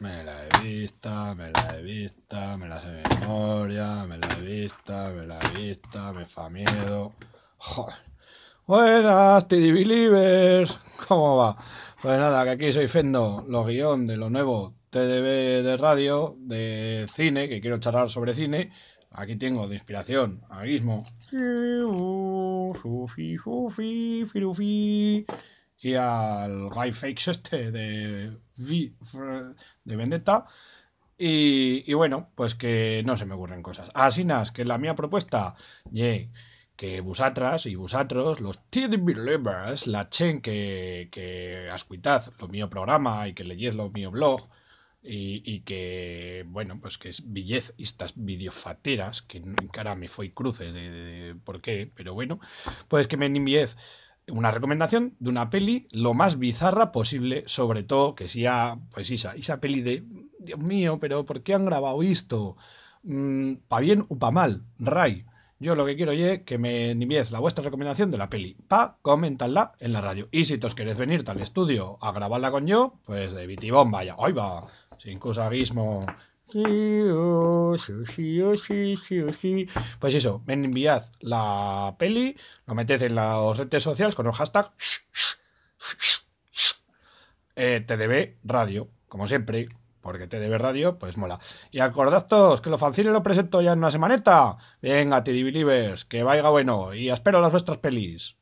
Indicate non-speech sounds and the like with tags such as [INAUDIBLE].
Me la he vista, me la he vista, me la he de memoria, me la he vista, me la he vista, me fa miedo. Joder. Buenas, TD Believers. [LAUGHS] ¿Cómo va? Pues nada, que aquí soy Fendo, los guión de lo nuevo TDB de radio, de cine, que quiero charlar sobre cine. Aquí tengo de inspiración a Gizmo y al Guy Fakes este de, de Vendetta. Y, y, bueno, pues que no se me ocurren cosas. Así ah, nas, que la mía propuesta, yeah, que vosotras y vosotros, los TD Believers, la chen que, que ascuitad lo mío programa y que leyes lo mío blog, y, que, bueno, pues que es billez estas videofateras, que en cara me fue cruces de, por qué, pero bueno, pues que me envíes una recomendación de una peli lo más bizarra posible, sobre todo que sea, pues esa, esa peli de, Dios mío, pero ¿por qué han grabado esto? Mm, pa bien o pa mal, ray. Yo lo que quiero es que me envíes la vuestra recomendación de la peli pa comentarla en la radio. Y si os queréis venir al estudio a grabarla con yo, pues de bitibón vaya Ahí va, sin guismo pues eso, enviad la peli, lo meted en las redes sociales con el hashtag eh, TDB Radio, como siempre, porque TDB Radio, pues mola. Y acordad todos que los fanzines lo presento ya en una semaneta. Venga, TDB Livers, que vaya bueno, y espero las vuestras pelis.